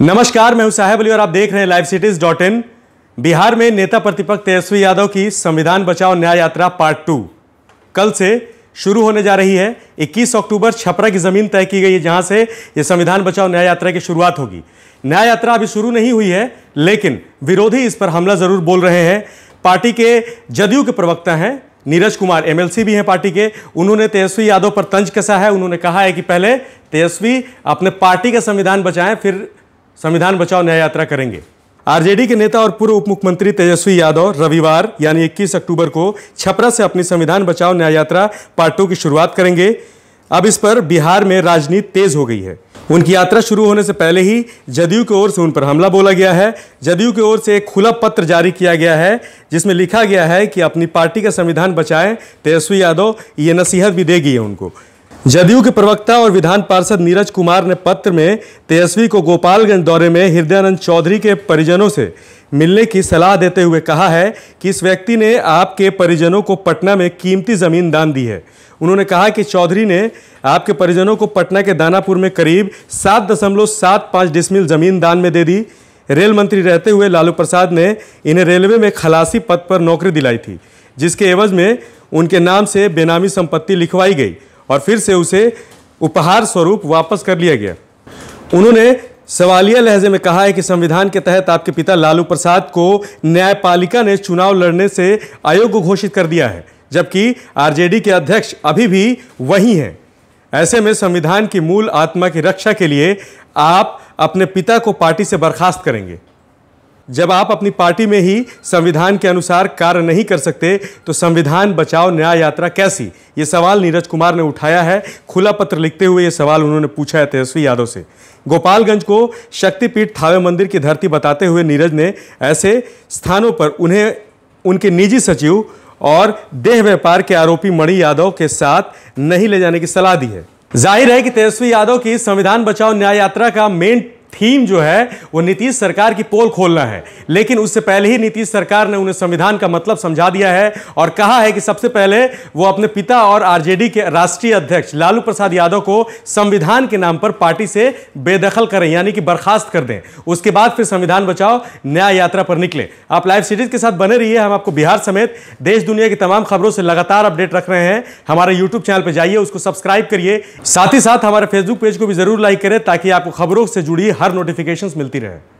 नमस्कार मैं हूं साहेब अली और आप देख रहे हैं Live Cities dot in Bihar में नेता प्रतिपक्ष तेजस्वी यादव की संविधान बचाओ न्याय यात्रा पार्ट टू कल से शुरू होने जा रही है 21 अक्टूबर छपरा की जमीन तय की गई है जहां से ये संविधान बचाओ न्याय यात्रा की शुरुआत होगी न्याय यात्रा अभी शुरू नहीं हुई है लेकिन विरोधी इस पर हमला जरूर बोल रहे हैं पार्टी के जदयू के प्रवक्ता हैं नीरज कुमार एमएलसी भी हैं पार्टी के उन्होंने तेजस्वी यादव पर तंज कसा है उन्होंने कहा है कि पहले तेजस्वी अपने पार्टी का संविधान बचाएं फिर संविधान बचाओ न्याय यात्रा करेंगे आरजेडी के नेता और पूर्व उप मुख्यमंत्री तेजस्वी यादव रविवार यानी 21 अक्टूबर को छपरा से अपनी संविधान बचाओ न्याय यात्रा पार्टों की शुरुआत करेंगे अब इस पर बिहार में राजनीति तेज हो गई है उनकी यात्रा शुरू होने से पहले ही जदयू की ओर से उन पर हमला बोला गया है जदयू की ओर से एक खुला पत्र जारी किया गया है जिसमें लिखा गया है कि अपनी पार्टी का संविधान बचाएं तेजस्वी यादव ये नसीहत भी देगी है उनको जदयू के प्रवक्ता और विधान पार्षद नीरज कुमार ने पत्र में तेजस्वी को गोपालगंज दौरे में हृदयानंद चौधरी के परिजनों से मिलने की सलाह देते हुए कहा है कि इस व्यक्ति ने आपके परिजनों को पटना में कीमती ज़मीन दान दी है उन्होंने कहा कि चौधरी ने आपके परिजनों को पटना के दानापुर में करीब सात दशमलव सात पाँच डिसमिल ज़मीन दान में दे दी रेल मंत्री रहते हुए लालू प्रसाद ने इन्हें रेलवे में खलासी पद पर नौकरी दिलाई थी जिसके एवज में उनके नाम से बेनामी संपत्ति लिखवाई गई और फिर से उसे उपहार स्वरूप वापस कर लिया गया उन्होंने सवालिया लहजे में कहा है कि संविधान के तहत आपके पिता लालू प्रसाद को न्यायपालिका ने चुनाव लड़ने से अयोग्य घोषित कर दिया है जबकि आरजेडी के अध्यक्ष अभी भी वही हैं ऐसे में संविधान की मूल आत्मा की रक्षा के लिए आप अपने पिता को पार्टी से बर्खास्त करेंगे जब आप अपनी पार्टी में ही संविधान के अनुसार कार्य नहीं कर सकते तो संविधान बचाओ न्याय यात्रा कैसी ये सवाल नीरज कुमार ने उठाया है खुला पत्र लिखते हुए ये सवाल उन्होंने पूछा है तेजस्वी यादव से गोपालगंज को शक्तिपीठ थावे मंदिर की धरती बताते हुए नीरज ने ऐसे स्थानों पर उन्हें उनके निजी सचिव और देह व्यापार के आरोपी मणि यादव के साथ नहीं ले जाने की सलाह दी है जाहिर है कि तेजस्वी यादव की संविधान बचाओ न्याय यात्रा का मेन थीम जो है वो नीतीश सरकार की पोल खोलना है लेकिन उससे पहले ही नीतीश सरकार ने उन्हें संविधान का मतलब समझा दिया है और कहा है कि सबसे पहले वो अपने पिता और आरजेडी के राष्ट्रीय अध्यक्ष लालू प्रसाद यादव को संविधान के नाम पर पार्टी से बेदखल करें यानी कि बर्खास्त कर दें उसके बाद फिर संविधान बचाओ न्याय यात्रा पर निकले आप लाइव सीरीज के साथ बने रहिए हम आपको बिहार समेत देश दुनिया की तमाम खबरों से लगातार अपडेट रख रहे हैं हमारे यूट्यूब चैनल पर जाइए उसको सब्सक्राइब करिए साथ ही साथ हमारे फेसबुक पेज को भी जरूर लाइक करें ताकि आपको खबरों से जुड़ी हर नोटिफिकेशंस मिलती रहे